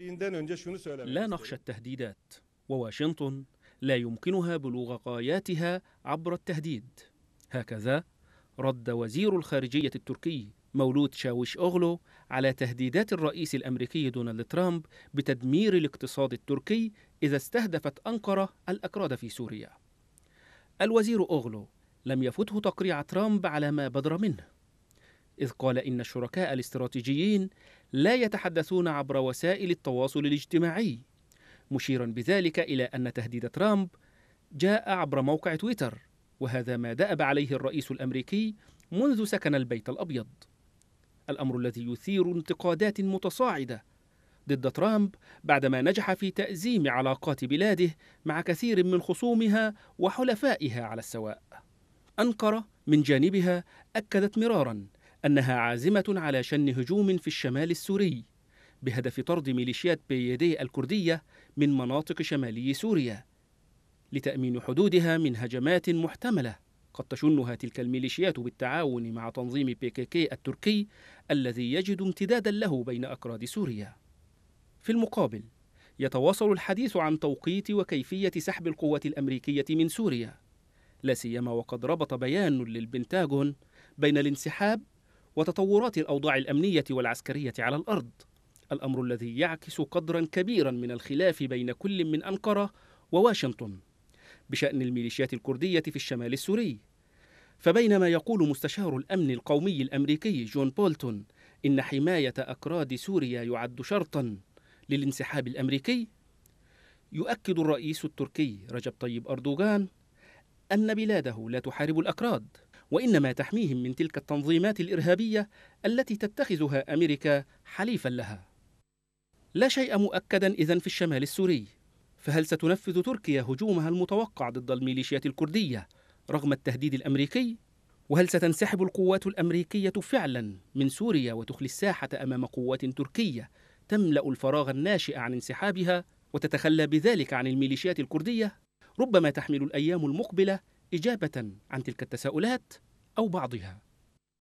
لا نخشى التهديدات وواشنطن لا يمكنها بلوغ غاياتها عبر التهديد هكذا رد وزير الخارجية التركي مولود شاويش أغلو على تهديدات الرئيس الأمريكي دونالد ترامب بتدمير الاقتصاد التركي إذا استهدفت أنقرة الأكراد في سوريا الوزير أغلو لم يفته تقريع ترامب على ما بدر منه إذ قال إن الشركاء الاستراتيجيين لا يتحدثون عبر وسائل التواصل الاجتماعي مشيرا بذلك إلى أن تهديد ترامب جاء عبر موقع تويتر وهذا ما دأب عليه الرئيس الأمريكي منذ سكن البيت الأبيض الأمر الذي يثير انتقادات متصاعدة ضد ترامب بعدما نجح في تأزيم علاقات بلاده مع كثير من خصومها وحلفائها على السواء أنقرة من جانبها أكدت مرارا أنها عازمة على شن هجوم في الشمال السوري بهدف طرد ميليشيات بيدي الكردية من مناطق شمالي سوريا لتأمين حدودها من هجمات محتملة قد تشنها تلك الميليشيات بالتعاون مع تنظيم بيكيكي التركي الذي يجد امتدادا له بين أكراد سوريا في المقابل يتواصل الحديث عن توقيت وكيفية سحب القوة الأمريكية من سوريا لا سيما وقد ربط بيان للبنتاغون بين الانسحاب وتطورات الأوضاع الأمنية والعسكرية على الأرض الأمر الذي يعكس قدرا كبيرا من الخلاف بين كل من أنقرة وواشنطن بشأن الميليشيات الكردية في الشمال السوري فبينما يقول مستشار الأمن القومي الأمريكي جون بولتون إن حماية أكراد سوريا يعد شرطا للانسحاب الأمريكي يؤكد الرئيس التركي رجب طيب أردوغان أن بلاده لا تحارب الأكراد وإنما تحميهم من تلك التنظيمات الإرهابية التي تتخذها أمريكا حليفا لها لا شيء مؤكدا إذن في الشمال السوري فهل ستنفذ تركيا هجومها المتوقع ضد الميليشيات الكردية رغم التهديد الأمريكي؟ وهل ستنسحب القوات الأمريكية فعلا من سوريا وتخلي الساحة أمام قوات تركية تملأ الفراغ الناشئ عن انسحابها وتتخلى بذلك عن الميليشيات الكردية؟ ربما تحمل الأيام المقبلة إجابة عن تلك التساؤلات أو بعضها